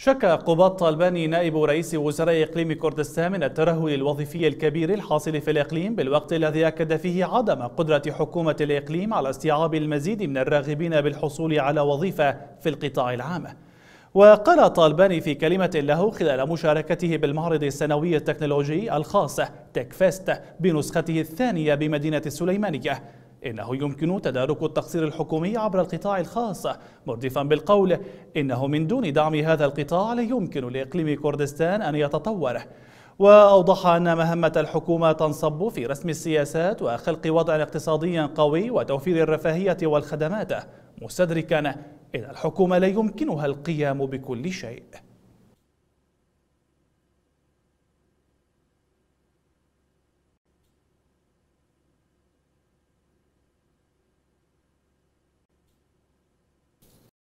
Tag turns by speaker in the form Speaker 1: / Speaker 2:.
Speaker 1: شك قباط طالباني نائب رئيس وزراء إقليم كردستان من الترهل الوظيفي الكبير الحاصل في الإقليم بالوقت الذي أكد فيه عدم قدرة حكومة الإقليم على استيعاب المزيد من الراغبين بالحصول على وظيفة في القطاع العام وقال طالباني في كلمة له خلال مشاركته بالمعرض السنوي التكنولوجي الخاص تكفست بنسخته الثانية بمدينة السليمانية إنه يمكن تدارك التقصير الحكومي عبر القطاع الخاص مردفا بالقول إنه من دون دعم هذا القطاع لا يمكن لإقليم كردستان أن يتطور وأوضح أن مهمة الحكومة تنصب في رسم السياسات وخلق وضع اقتصادي قوي وتوفير الرفاهية والخدمات مستدركا إن الحكومة لا يمكنها القيام بكل شيء